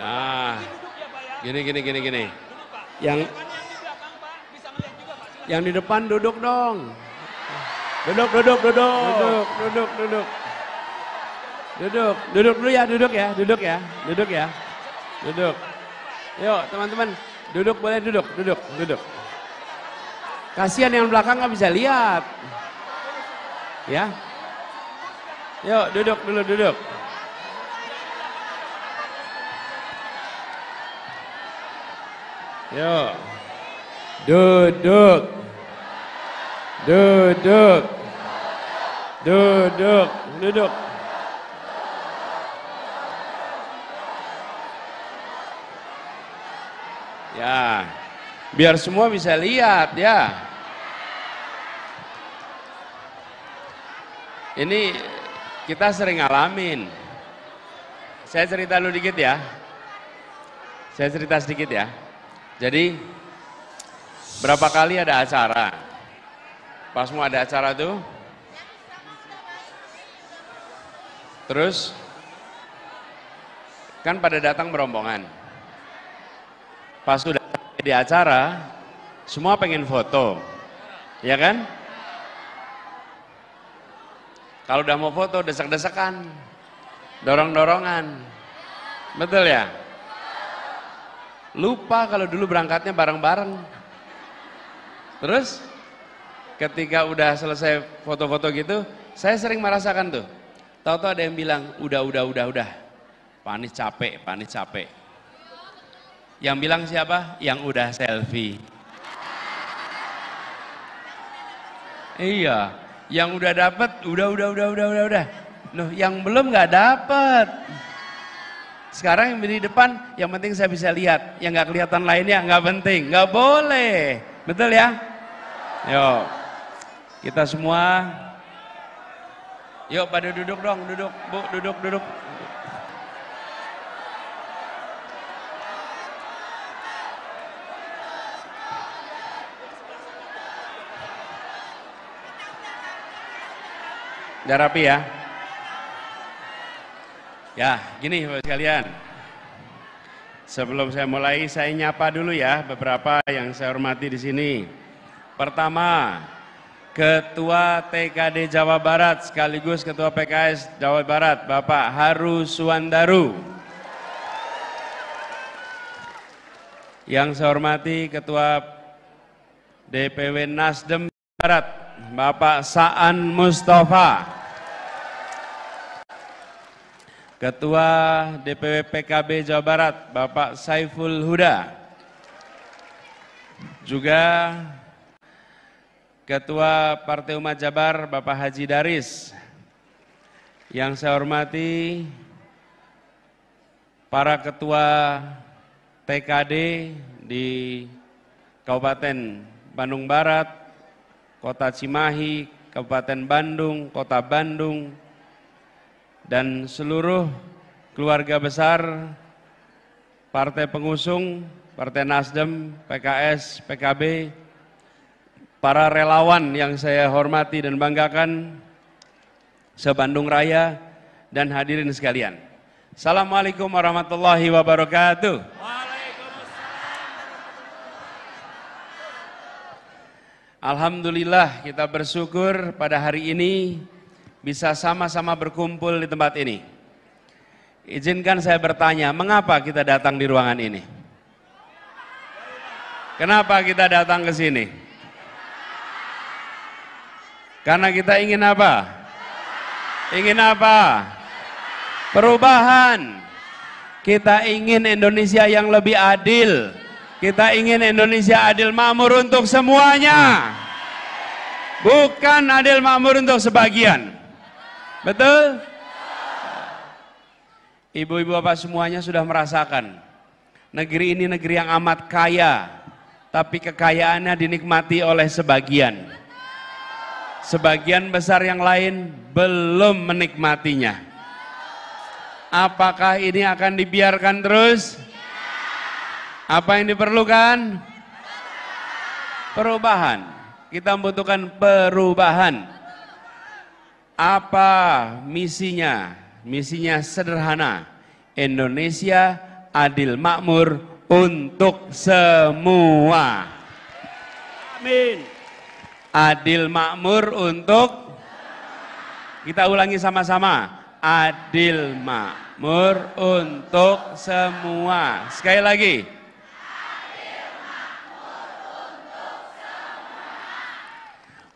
Nah, gini, gini, gini, gini. Yang, yang di depan duduk dong. Duduk, duduk, duduk. Duduk, duduk, duduk. Duduk, duduk dulu ya, duduk ya, duduk ya, duduk ya. Duduk. Yuk teman-teman, duduk boleh duduk, duduk, duduk. Kasihan yang belakang nggak bisa lihat. Ya. Yuk duduk dulu, duduk. Ya Duduk. Duduk. Duduk. Duduk. Ya. Biar semua bisa lihat ya. Ini kita sering ngalamin. Saya cerita dulu dikit ya. Saya cerita sedikit ya. Jadi berapa kali ada acara? Pas mau ada acara tuh? Terus kan pada datang berombongan. Pas sudah di acara, semua pengen foto, ya kan? Kalau udah mau foto, desak desakan dorong-dorongan, betul ya? Lupa kalau dulu berangkatnya bareng-bareng. Terus ketika udah selesai foto-foto gitu, saya sering merasakan tuh. Tahu-tahu ada yang bilang, udah, udah, udah, udah. Panis capek, panis capek. Yang bilang siapa? Yang udah selfie. Iya, yang udah dapat, udah, udah, udah, udah, udah, udah. Nuh, yang belum nggak dapat. Sekarang yang di depan, yang penting saya bisa lihat. Yang nggak kelihatan lainnya nggak penting, nggak boleh. Betul ya? Yuk, kita semua. Yuk pada duduk dong, duduk, bu, duduk, duduk. Udah rapi ya? Ya, gini Bapak sekalian. Sebelum saya mulai, saya nyapa dulu ya beberapa yang saya hormati di sini. Pertama, Ketua TKD Jawa Barat sekaligus Ketua PKS Jawa Barat, Bapak Haru Suwandaru. Yang saya hormati Ketua DPW Nasdem Barat, Bapak Saan Mustafa. Ketua DPW PKB Jawa Barat Bapak Saiful Huda. Juga Ketua Partai Umat Jabar Bapak Haji Daris. Yang saya hormati para ketua TKD di Kabupaten Bandung Barat, Kota Cimahi, Kabupaten Bandung, Kota Bandung, dan seluruh keluarga besar partai pengusung, partai Nasdem, PKS, PKB, para relawan yang saya hormati dan banggakan, sebandung raya dan hadirin sekalian. Assalamualaikum warahmatullahi wabarakatuh. Alhamdulillah kita bersyukur pada hari ini bisa sama-sama berkumpul di tempat ini. Izinkan saya bertanya, mengapa kita datang di ruangan ini? Kenapa kita datang ke sini? Karena kita ingin apa? Ingin apa? Perubahan. Kita ingin Indonesia yang lebih adil. Kita ingin Indonesia adil makmur untuk semuanya. Bukan adil makmur untuk sebagian. Betul? Ibu-ibu bapak semuanya sudah merasakan negeri ini negeri yang amat kaya, tapi kekayaannya dinikmati oleh sebagian. Sebagian besar yang lain belum menikmatinya. Apakah ini akan dibiarkan terus? Apa yang diperlukan? Perubahan. Kita membutuhkan perubahan. Apa misinya? Misinya sederhana. Indonesia adil makmur untuk semua. Amin. Adil makmur untuk kita ulangi sama-sama. Adil makmur untuk semua. Sekali lagi.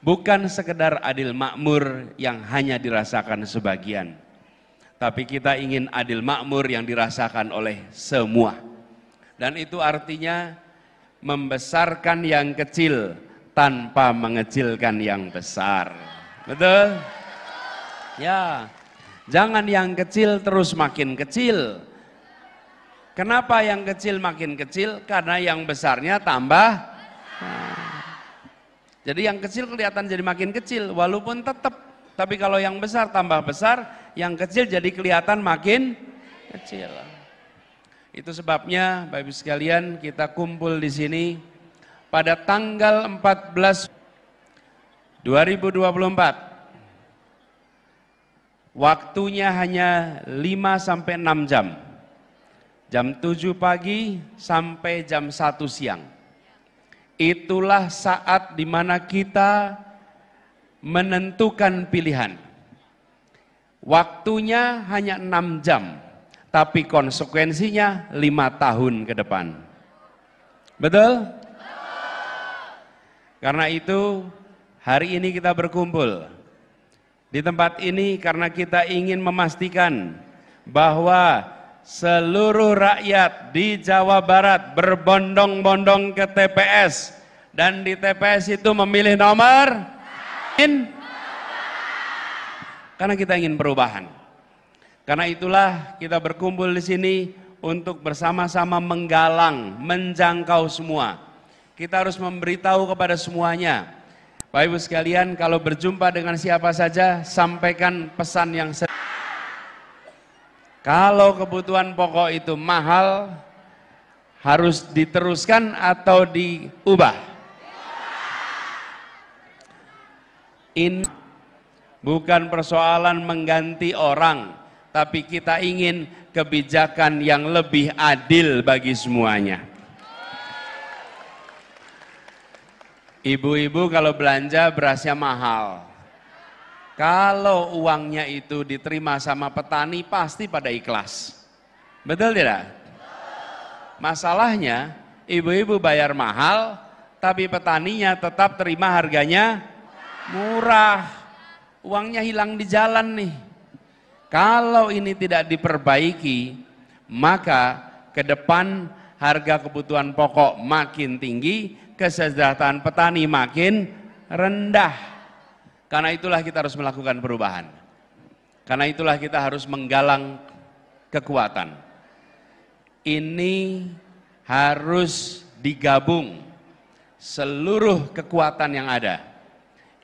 bukan sekedar adil makmur yang hanya dirasakan sebagian. Tapi kita ingin adil makmur yang dirasakan oleh semua. Dan itu artinya membesarkan yang kecil tanpa mengecilkan yang besar. Betul? Ya. Jangan yang kecil terus makin kecil. Kenapa yang kecil makin kecil? Karena yang besarnya tambah. Nah. Jadi yang kecil kelihatan jadi makin kecil walaupun tetap tapi kalau yang besar tambah besar, yang kecil jadi kelihatan makin kecil. Itu sebabnya Bapak Ibu sekalian kita kumpul di sini pada tanggal 14 2024. Waktunya hanya 5 sampai 6 jam. Jam 7 pagi sampai jam 1 siang itulah saat dimana kita menentukan pilihan. Waktunya hanya enam jam, tapi konsekuensinya lima tahun ke depan. Betul? Karena itu hari ini kita berkumpul di tempat ini karena kita ingin memastikan bahwa seluruh rakyat di Jawa Barat berbondong-bondong ke TPS dan di TPS itu memilih nomor in karena kita ingin perubahan. Karena itulah kita berkumpul di sini untuk bersama-sama menggalang, menjangkau semua. Kita harus memberitahu kepada semuanya. Bapak Ibu sekalian, kalau berjumpa dengan siapa saja, sampaikan pesan yang serius. Kalau kebutuhan pokok itu mahal, harus diteruskan atau diubah. In, bukan persoalan mengganti orang, tapi kita ingin kebijakan yang lebih adil bagi semuanya. Ibu-ibu kalau belanja berasnya mahal. Kalau uangnya itu diterima sama petani pasti pada ikhlas. Betul tidak? Masalahnya ibu-ibu bayar mahal tapi petaninya tetap terima harganya murah. Uangnya hilang di jalan nih. Kalau ini tidak diperbaiki, maka ke depan harga kebutuhan pokok makin tinggi, kesejahteraan petani makin rendah. Karena itulah kita harus melakukan perubahan. Karena itulah kita harus menggalang kekuatan. Ini harus digabung seluruh kekuatan yang ada.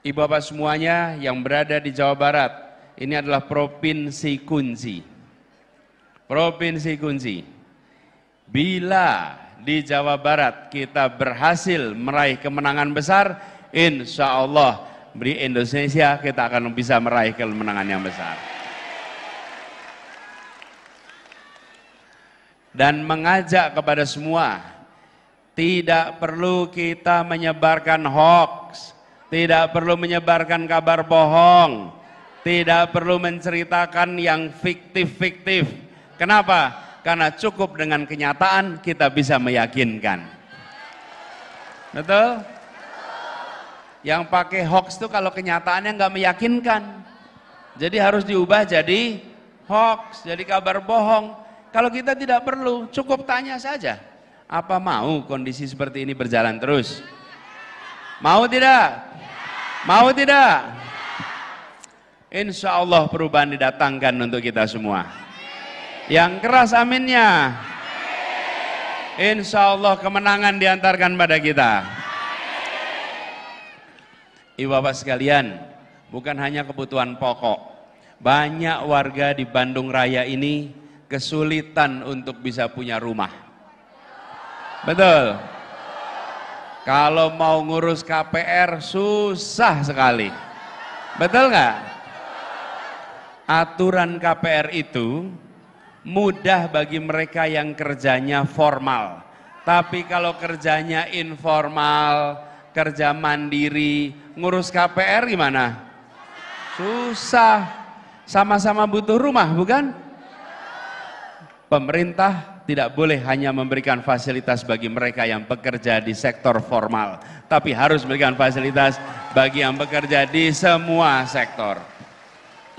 Ibu bapak semuanya yang berada di Jawa Barat, ini adalah provinsi kunci. Provinsi kunci. Bila di Jawa Barat kita berhasil meraih kemenangan besar, insya Allah di Indonesia kita akan bisa meraih kemenangan yang besar. Dan mengajak kepada semua, tidak perlu kita menyebarkan hoax, tidak perlu menyebarkan kabar bohong, tidak perlu menceritakan yang fiktif-fiktif. Kenapa? Karena cukup dengan kenyataan kita bisa meyakinkan. Betul? Yang pakai hoax tuh kalau kenyataannya nggak meyakinkan. Jadi harus diubah jadi hoax, jadi kabar bohong. Kalau kita tidak perlu, cukup tanya saja. Apa mau kondisi seperti ini berjalan terus? Mau tidak? Mau tidak? Insya Allah perubahan didatangkan untuk kita semua. Yang keras aminnya. Insya Allah kemenangan diantarkan pada kita. Ibu Bapak sekalian, bukan hanya kebutuhan pokok. Banyak warga di Bandung Raya ini kesulitan untuk bisa punya rumah. Betul. Kalau mau ngurus KPR susah sekali. Betul nggak? Aturan KPR itu mudah bagi mereka yang kerjanya formal. Tapi kalau kerjanya informal, kerja mandiri, ngurus KPR gimana? Susah. Sama-sama butuh rumah, bukan? Pemerintah tidak boleh hanya memberikan fasilitas bagi mereka yang bekerja di sektor formal, tapi harus memberikan fasilitas bagi yang bekerja di semua sektor.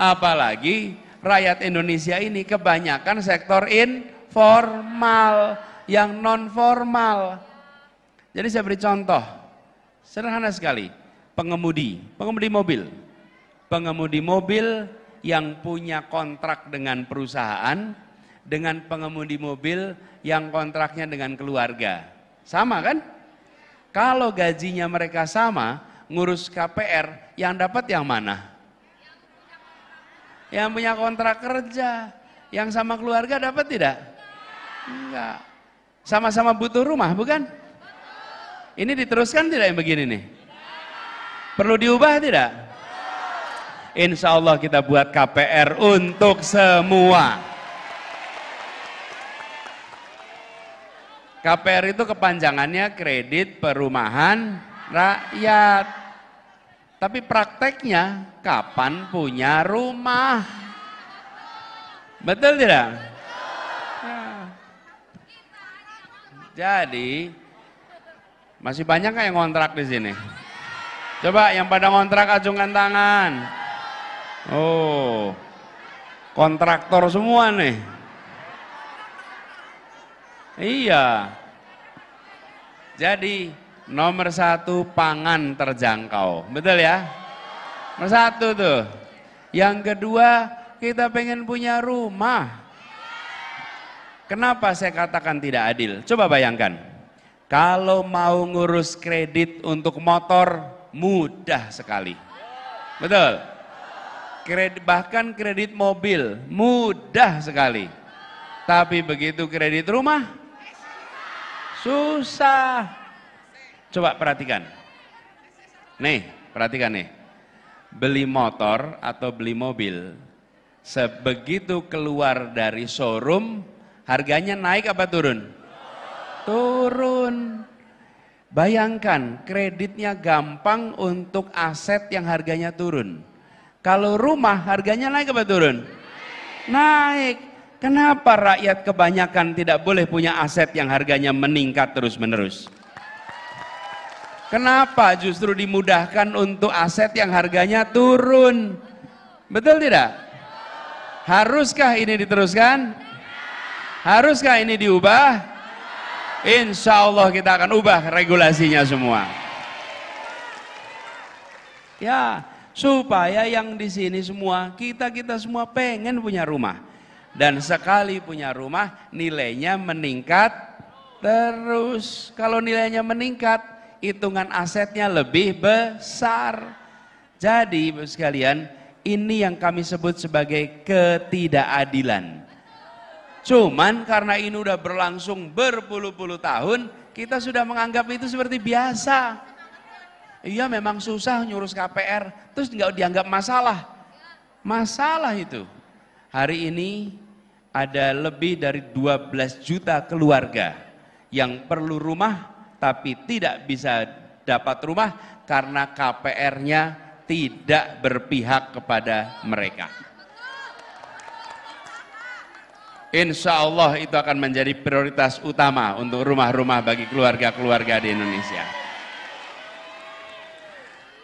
Apalagi rakyat Indonesia ini kebanyakan sektor informal, yang non formal. Jadi saya beri contoh, Sederhana sekali, pengemudi, pengemudi mobil. Pengemudi mobil yang punya kontrak dengan perusahaan dengan pengemudi mobil yang kontraknya dengan keluarga. Sama kan? Kalau gajinya mereka sama, ngurus KPR, yang dapat yang mana? Yang punya kontrak kerja, yang sama keluarga dapat tidak? Enggak. Sama-sama butuh rumah, bukan? Ini diteruskan tidak yang begini nih? Perlu diubah tidak? Insya Allah kita buat KPR untuk semua. KPR itu kepanjangannya kredit perumahan rakyat. Tapi prakteknya kapan punya rumah? Betul tidak? Jadi masih banyak yang ngontrak di sini? Coba yang pada ngontrak acungkan tangan. Oh, kontraktor semua nih. Iya. Jadi nomor satu pangan terjangkau, betul ya? Nomor satu tuh. Yang kedua kita pengen punya rumah. Kenapa saya katakan tidak adil? Coba bayangkan. Kalau mau ngurus kredit untuk motor mudah sekali. Betul. Kredit, bahkan kredit mobil mudah sekali. Tapi begitu kredit rumah susah. Coba perhatikan. Nih, perhatikan nih. Beli motor atau beli mobil sebegitu keluar dari showroom, harganya naik apa turun? turun. Bayangkan kreditnya gampang untuk aset yang harganya turun. Kalau rumah harganya naik apa turun? Naik. Kenapa rakyat kebanyakan tidak boleh punya aset yang harganya meningkat terus-menerus? Kenapa justru dimudahkan untuk aset yang harganya turun? Betul tidak? Haruskah ini diteruskan? Haruskah ini diubah? Insya Allah kita akan ubah regulasinya semua. Ya, supaya yang di sini semua kita kita semua pengen punya rumah dan sekali punya rumah nilainya meningkat terus. Kalau nilainya meningkat, hitungan asetnya lebih besar. Jadi, bos sekalian, ini yang kami sebut sebagai ketidakadilan. Cuman karena ini udah berlangsung berpuluh-puluh tahun, kita sudah menganggap itu seperti biasa. Iya memang susah nyurus KPR, terus nggak dianggap masalah. Masalah itu. Hari ini ada lebih dari 12 juta keluarga yang perlu rumah tapi tidak bisa dapat rumah karena KPR-nya tidak berpihak kepada mereka insya Allah itu akan menjadi prioritas utama untuk rumah-rumah bagi keluarga-keluarga di Indonesia.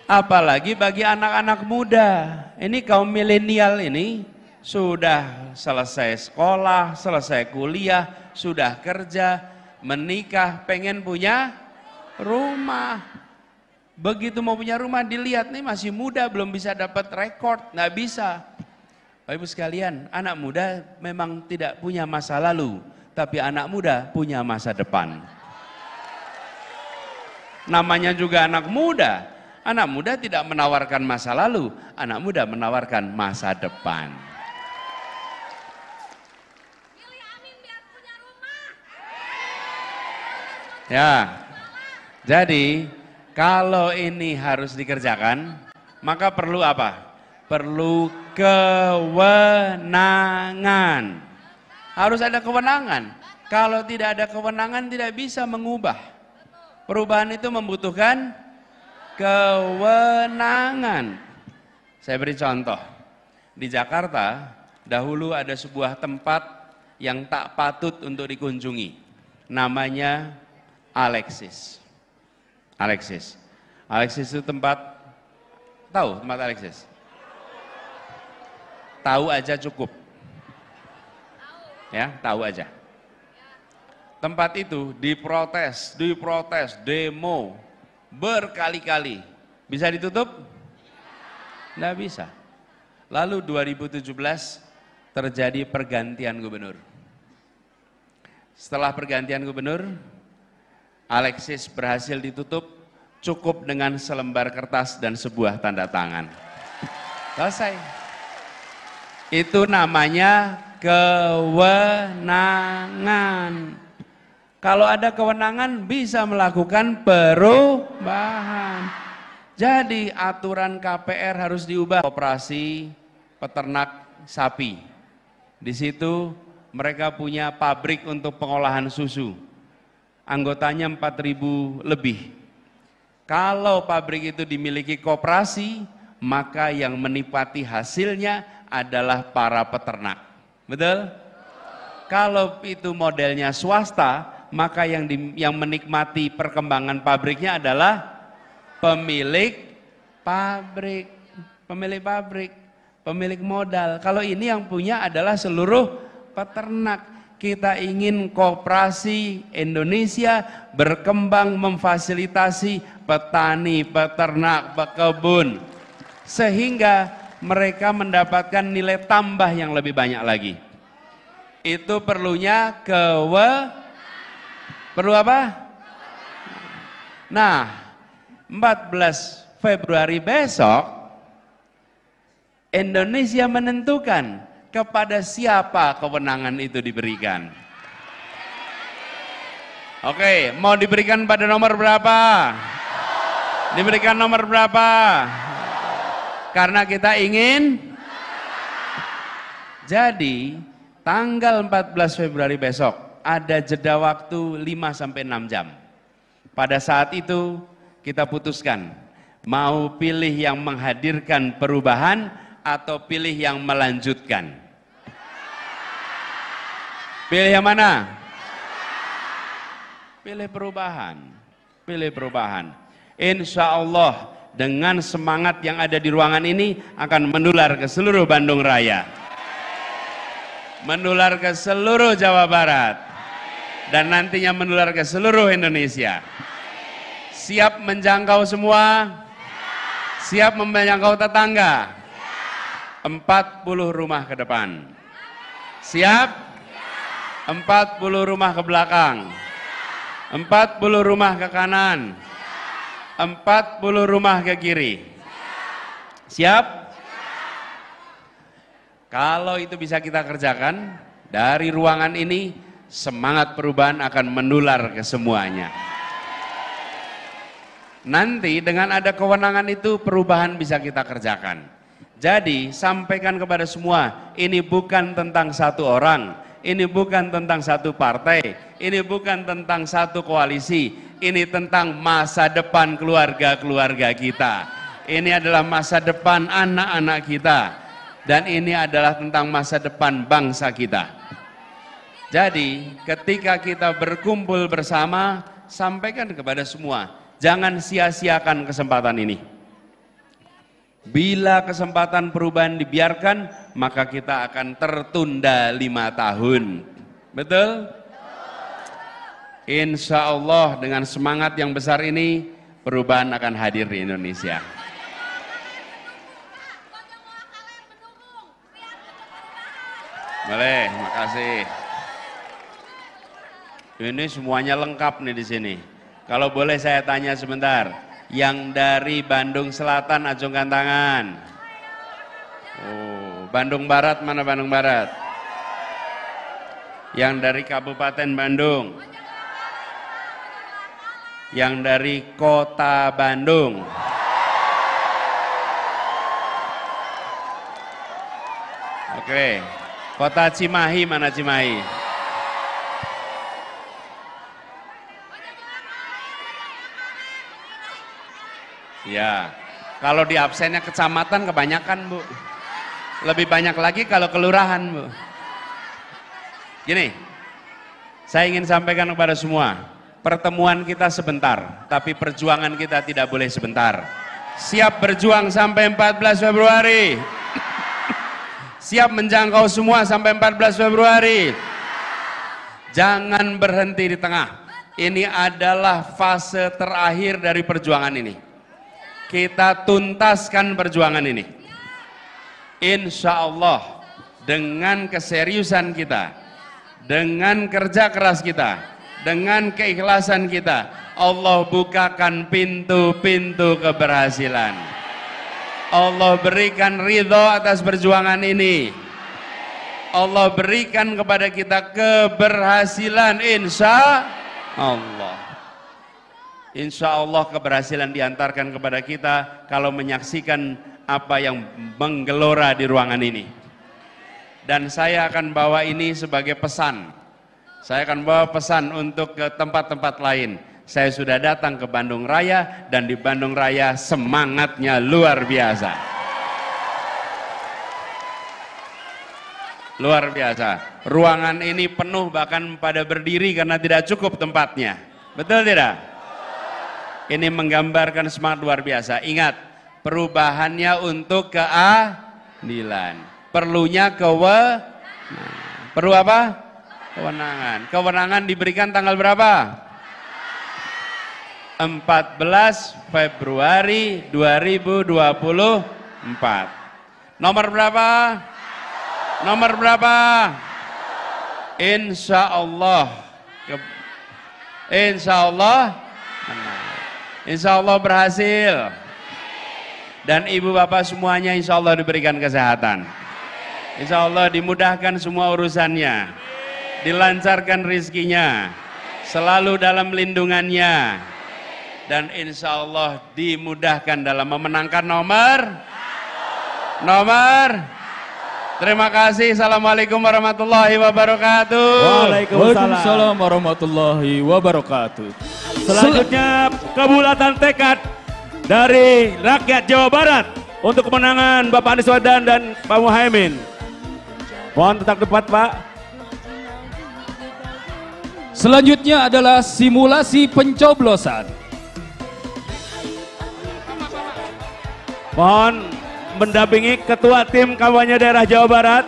Apalagi bagi anak-anak muda, ini kaum milenial ini sudah selesai sekolah, selesai kuliah, sudah kerja, menikah, pengen punya rumah. Begitu mau punya rumah dilihat nih masih muda belum bisa dapat rekor, nggak bisa Bapak Ibu sekalian, anak muda memang tidak punya masa lalu, tapi anak muda punya masa depan. Namanya juga anak muda. Anak muda tidak menawarkan masa lalu, anak muda menawarkan masa depan. Ya. Jadi, kalau ini harus dikerjakan, maka perlu apa? perlu kewenangan. Harus ada kewenangan. Kalau tidak ada kewenangan tidak bisa mengubah. Perubahan itu membutuhkan kewenangan. Saya beri contoh. Di Jakarta dahulu ada sebuah tempat yang tak patut untuk dikunjungi. Namanya Alexis. Alexis. Alexis itu tempat tahu tempat Alexis? Tahu aja cukup. Ya, tahu aja. Tempat itu diprotes, diprotes, demo berkali-kali. Bisa ditutup? Nggak bisa. Lalu 2017 terjadi pergantian gubernur. Setelah pergantian gubernur, Alexis berhasil ditutup cukup dengan selembar kertas dan sebuah tanda tangan. Selesai. Itu namanya kewenangan. Kalau ada kewenangan bisa melakukan perubahan. Jadi aturan KPR harus diubah. Operasi peternak sapi. Di situ mereka punya pabrik untuk pengolahan susu. Anggotanya 4.000 lebih. Kalau pabrik itu dimiliki koperasi, maka yang menipati hasilnya adalah para peternak. Betul? Kalau itu modelnya swasta, maka yang di, yang menikmati perkembangan pabriknya adalah pemilik pabrik, pemilik pabrik, pemilik modal. Kalau ini yang punya adalah seluruh peternak. Kita ingin kooperasi Indonesia berkembang memfasilitasi petani, peternak, pekebun. Sehingga mereka mendapatkan nilai tambah yang lebih banyak lagi. Itu perlunya kewe perlu apa? Nah, 14 Februari besok Indonesia menentukan kepada siapa kewenangan itu diberikan. Oke, mau diberikan pada nomor berapa? Diberikan nomor berapa? Karena kita ingin jadi tanggal 14 Februari besok ada jeda waktu 5 sampai 6 jam. Pada saat itu kita putuskan mau pilih yang menghadirkan perubahan atau pilih yang melanjutkan. Pilih yang mana? Pilih perubahan. Pilih perubahan. Insya Allah dengan semangat yang ada di ruangan ini akan menular ke seluruh Bandung Raya. Menular ke seluruh Jawa Barat. Dan nantinya menular ke seluruh Indonesia. Siap menjangkau semua? Siap menjangkau tetangga? 40 rumah ke depan. Siap? 40 rumah ke belakang. 40 rumah ke kanan. 40 rumah ke kiri. Siap? Kalau itu bisa kita kerjakan dari ruangan ini, semangat perubahan akan menular ke semuanya. Nanti dengan ada kewenangan itu perubahan bisa kita kerjakan. Jadi sampaikan kepada semua, ini bukan tentang satu orang, ini bukan tentang satu partai, ini bukan tentang satu koalisi, ini tentang masa depan keluarga-keluarga kita. Ini adalah masa depan anak-anak kita. Dan ini adalah tentang masa depan bangsa kita. Jadi ketika kita berkumpul bersama, sampaikan kepada semua, jangan sia-siakan kesempatan ini. Bila kesempatan perubahan dibiarkan, maka kita akan tertunda lima tahun. Betul? Insya Allah dengan semangat yang besar ini perubahan akan hadir di Indonesia. Boleh, makasih. Ini semuanya lengkap nih di sini. Kalau boleh saya tanya sebentar, yang dari Bandung Selatan acungkan tangan. Oh, Bandung Barat mana Bandung Barat? Yang dari Kabupaten Bandung yang dari kota Bandung. Oke, kota Cimahi mana Cimahi? Ya, kalau di absennya kecamatan kebanyakan Bu. Lebih banyak lagi kalau kelurahan Bu. Gini, saya ingin sampaikan kepada semua, Pertemuan kita sebentar, tapi perjuangan kita tidak boleh sebentar. Siap berjuang sampai 14 Februari. Siap menjangkau semua sampai 14 Februari. Jangan berhenti di tengah. Ini adalah fase terakhir dari perjuangan ini. Kita tuntaskan perjuangan ini. Insya Allah, dengan keseriusan kita, dengan kerja keras kita, dengan keikhlasan kita Allah bukakan pintu-pintu keberhasilan Allah berikan ridho atas perjuangan ini Allah berikan kepada kita keberhasilan insya Allah Insya Allah keberhasilan diantarkan kepada kita kalau menyaksikan apa yang menggelora di ruangan ini dan saya akan bawa ini sebagai pesan saya akan bawa pesan untuk ke tempat-tempat lain. Saya sudah datang ke Bandung Raya dan di Bandung Raya semangatnya luar biasa. Luar biasa. Ruangan ini penuh bahkan pada berdiri karena tidak cukup tempatnya. Betul tidak? Ini menggambarkan semangat luar biasa. Ingat, perubahannya untuk keadilan. Perlunya w, Perlu apa? Kewenangan. Kewenangan diberikan tanggal berapa? 14 Februari 2024. Nomor berapa? Nomor berapa? Insya Allah. Insya Allah Insya Allah berhasil. Dan ibu bapak semuanya insya Allah diberikan kesehatan. Insya Allah dimudahkan semua urusannya dilancarkan rizkinya, selalu dalam lindungannya, dan insya Allah dimudahkan dalam memenangkan nomor. Nomor. Terima kasih. Assalamualaikum warahmatullahi wabarakatuh. Waalaikumsalam warahmatullahi wabarakatuh. Selanjutnya kebulatan tekad dari rakyat Jawa Barat untuk kemenangan Bapak Anies Wadan dan Pak Muhaimin. Mohon tetap tepat Pak. Selanjutnya adalah simulasi pencoblosan. Mohon mendampingi Ketua Tim Kampanye Daerah Jawa Barat,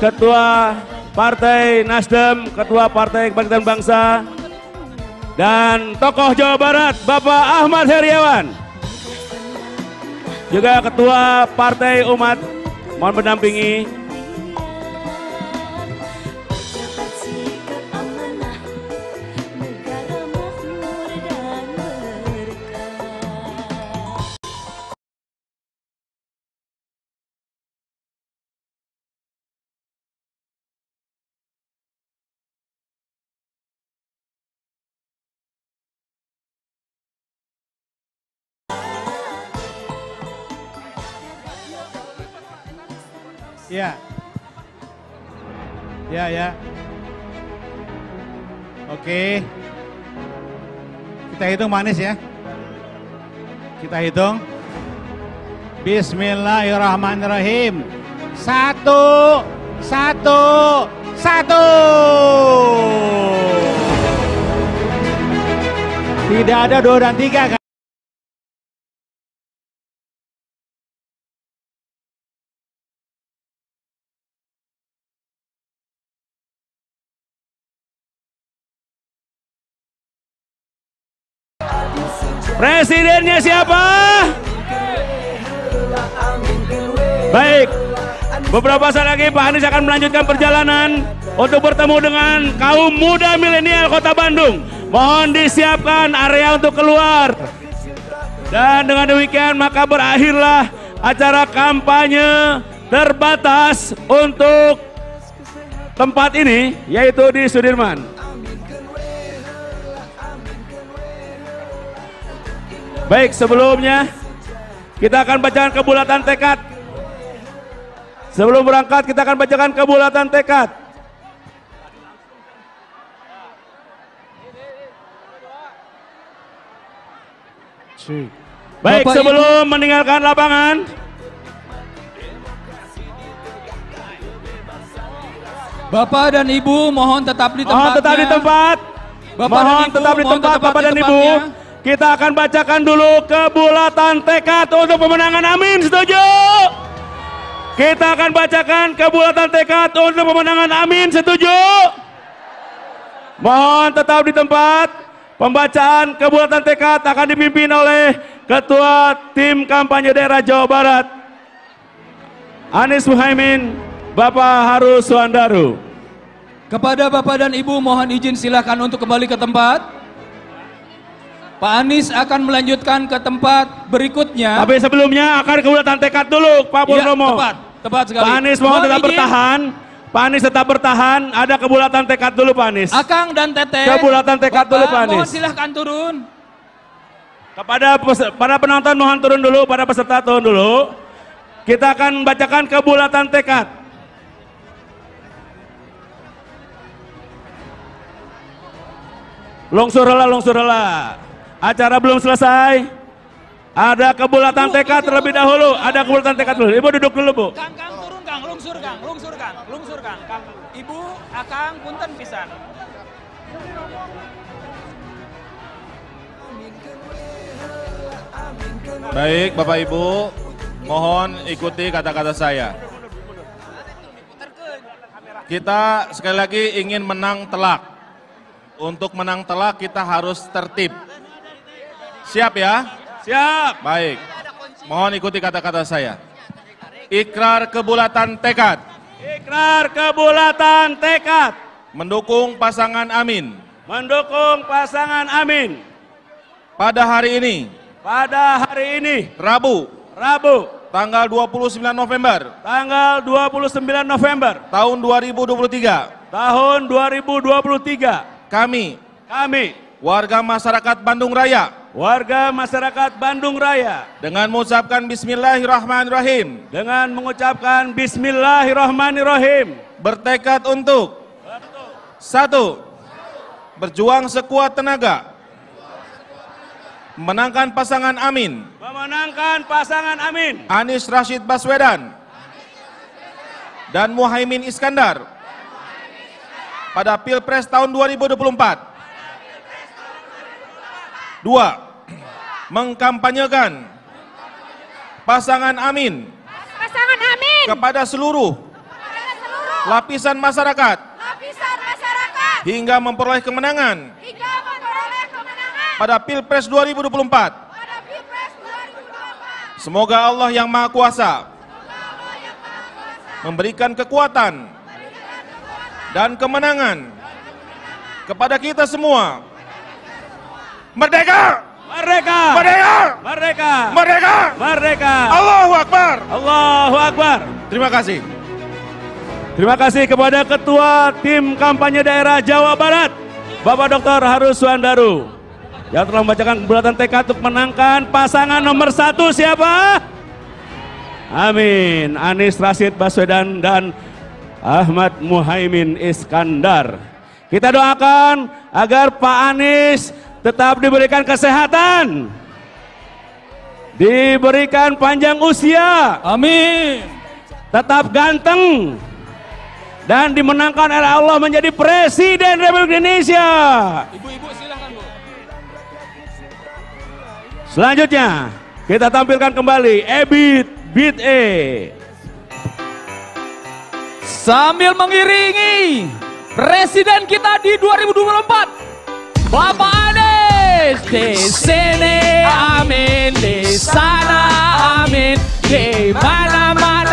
Ketua Partai Nasdem, Ketua Partai Kebangkitan Bangsa, dan tokoh Jawa Barat Bapak Ahmad Heriawan. Juga Ketua Partai Umat, mohon mendampingi Ya. Ya, ya. Oke. Kita hitung manis ya. Kita hitung. Bismillahirrahmanirrahim. Satu, satu, satu. Tidak ada dua dan tiga kan? Presidennya siapa? Baik, beberapa saat lagi Pak Anies akan melanjutkan perjalanan untuk bertemu dengan kaum muda milenial kota Bandung. Mohon disiapkan area untuk keluar. Dan dengan demikian maka berakhirlah acara kampanye terbatas untuk tempat ini yaitu di Sudirman. Baik, sebelumnya kita akan bacakan kebulatan tekad. Sebelum berangkat kita akan bacakan kebulatan tekad. Baik, sebelum meninggalkan lapangan, Bapak dan Ibu mohon tetap di tempat. Mohon tetap di tempat. Bapak mohon dan Ibu, tetap di tempat, Bapak dan Ibu. Kita akan bacakan dulu kebulatan tekad untuk pemenangan. Amin. Setuju? Kita akan bacakan kebulatan tekad untuk pemenangan. Amin. Setuju? Mohon tetap di tempat. Pembacaan kebulatan tekad akan dipimpin oleh Ketua Tim Kampanye Daerah Jawa Barat. Anies Muhaimin, Bapak Harus Suandaru. Kepada Bapak dan Ibu mohon izin silahkan untuk kembali ke tempat. Pak Anies akan melanjutkan ke tempat berikutnya. Tapi sebelumnya akan keulatan tekad dulu Pak iya, Purnomo. Ya, tepat, tepat sekali. Pak Anies mohon tetap izin. bertahan. Pak Anies tetap bertahan. Ada kebulatan tekad dulu Pak Anies. Akang dan Teteh. Kebulatan tekad Bapak, dulu Pak Anies. Mohon silahkan turun. Kepada para penonton mohon turun dulu, para peserta turun dulu. Kita akan bacakan kebulatan tekad. Longsor lah, Acara belum selesai. Ada kebulatan tekad terlebih dahulu. Ada kebulatan tekad dulu. Ibu duduk dulu, Bu. Kang, kang, turun, kang. Lungsur, kang. Lungsur, kang. Lungsur, kang. kang. Ibu, akang, punten pisan. Baik, Bapak Ibu, mohon ikuti kata-kata saya. Kita sekali lagi ingin menang telak. Untuk menang telak kita harus tertib. Siap ya? Siap. Baik. Mohon ikuti kata-kata saya. Ikrar kebulatan tekad. Ikrar kebulatan tekad. Mendukung pasangan Amin. Mendukung pasangan Amin. Pada hari ini. Pada hari ini. Rabu. Rabu. Tanggal 29 November. Tanggal 29 November. Tahun 2023. Tahun 2023. Kami. Kami. Warga masyarakat Bandung Raya warga masyarakat Bandung Raya dengan mengucapkan bismillahirrahmanirrahim dengan mengucapkan bismillahirrahmanirrahim bertekad untuk satu berjuang sekuat tenaga menangkan pasangan Amin memenangkan pasangan Amin Anies Rashid Baswedan dan Muhaimin Iskandar pada Pilpres tahun 2024. Dua, mengkampanyekan pasangan Amin kepada seluruh, lapisan masyarakat hingga memperoleh kemenangan pada Pilpres 2024 semoga Allah yang Maha Kuasa, memberikan kekuatan dan kemenangan kepada kita semua. Merdeka! Mereka, mereka, mereka, mereka, mereka. Allahu Akbar! Allahu Akbar! Terima kasih. Terima kasih kepada Ketua Tim Kampanye Daerah Jawa Barat, Bapak Dr. Harus Suandaru, yang telah membacakan bulatan TK untuk menangkan pasangan nomor satu siapa? Amin. Anies Rashid Baswedan dan Ahmad Muhaimin Iskandar. Kita doakan agar Pak Anies tetap diberikan kesehatan, diberikan panjang usia, amin, tetap ganteng, dan dimenangkan oleh Allah menjadi Presiden Republik Indonesia. Ibu-ibu silahkan Bu. Selanjutnya, kita tampilkan kembali Ebit Beat E. Sambil mengiringi Presiden kita di 2024, Bapak Ade De sene, amén, de sana, amén, de a